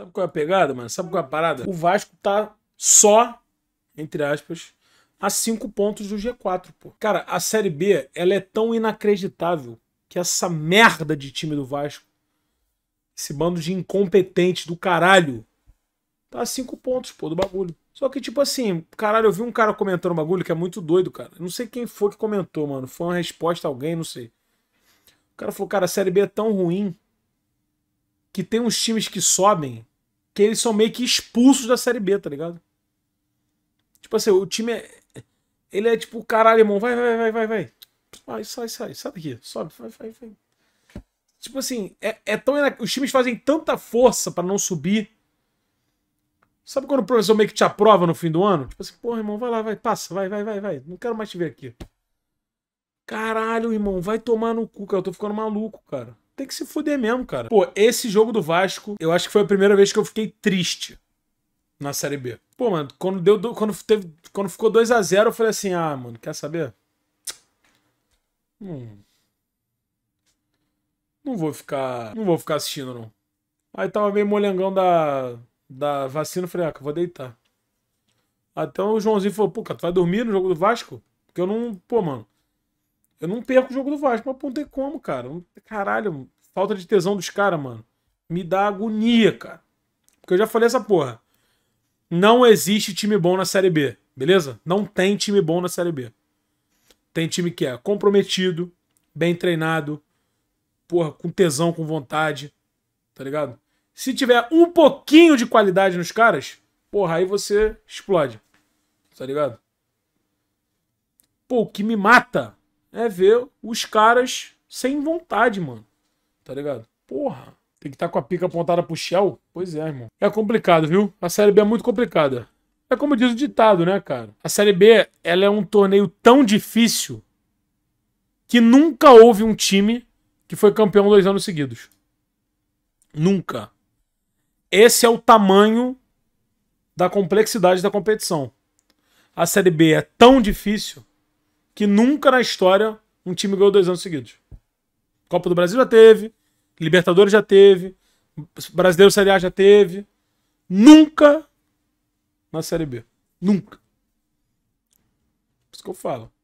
Sabe qual é a pegada, mano? Sabe qual é a parada? O Vasco tá só, entre aspas, a cinco pontos do G4, pô. Cara, a Série B, ela é tão inacreditável que essa merda de time do Vasco, esse bando de incompetente do caralho, tá a cinco pontos, pô, do bagulho. Só que, tipo assim, caralho, eu vi um cara comentando um bagulho que é muito doido, cara. Não sei quem foi que comentou, mano. Foi uma resposta a alguém, não sei. O cara falou, cara, a Série B é tão ruim que tem uns times que sobem que eles são meio que expulsos da Série B, tá ligado? Tipo assim, o time é. Ele é tipo, caralho, irmão, vai, vai, vai, vai, vai. Vai, sai, sai, sai daqui, sobe, vai, vai, vai. Tipo assim, é, é tão. Os times fazem tanta força para não subir. Sabe quando o professor meio que te aprova no fim do ano? Tipo assim, porra, irmão, vai lá, vai, passa, vai, vai, vai, vai. Não quero mais te ver aqui. Caralho, irmão, vai tomar no cu, cara. Eu tô ficando maluco, cara tem que se fuder mesmo, cara. Pô, esse jogo do Vasco, eu acho que foi a primeira vez que eu fiquei triste na Série B. Pô, mano, quando deu quando teve quando ficou 2 a 0, eu falei assim: "Ah, mano, quer saber? Hum. Não vou ficar, não vou ficar assistindo não. Aí tava meio molengão da da vacina, eu falei: "Ah, eu vou deitar". Até o Joãozinho falou: "Pô, cara, tu vai dormir no jogo do Vasco?" Porque eu não, pô, mano, eu não perco o jogo do Vasco, mas pô, não tem como, cara. Caralho, falta de tesão dos caras, mano, me dá agonia, cara. Porque eu já falei essa porra. Não existe time bom na Série B, beleza? Não tem time bom na Série B. Tem time que é comprometido, bem treinado, porra, com tesão, com vontade, tá ligado? Se tiver um pouquinho de qualidade nos caras, porra, aí você explode, tá ligado? Pô, o que me mata é ver os caras sem vontade, mano tá ligado? Porra. Tem que estar tá com a pica apontada pro Shell? Pois é, irmão. É complicado, viu? A Série B é muito complicada. É como diz o ditado, né, cara? A Série B, ela é um torneio tão difícil que nunca houve um time que foi campeão dois anos seguidos. Nunca. Esse é o tamanho da complexidade da competição. A Série B é tão difícil que nunca na história um time ganhou dois anos seguidos. Copa do Brasil já teve, Libertadores já teve, Brasileiro Série A já teve. Nunca na Série B. Nunca. Por isso que eu falo.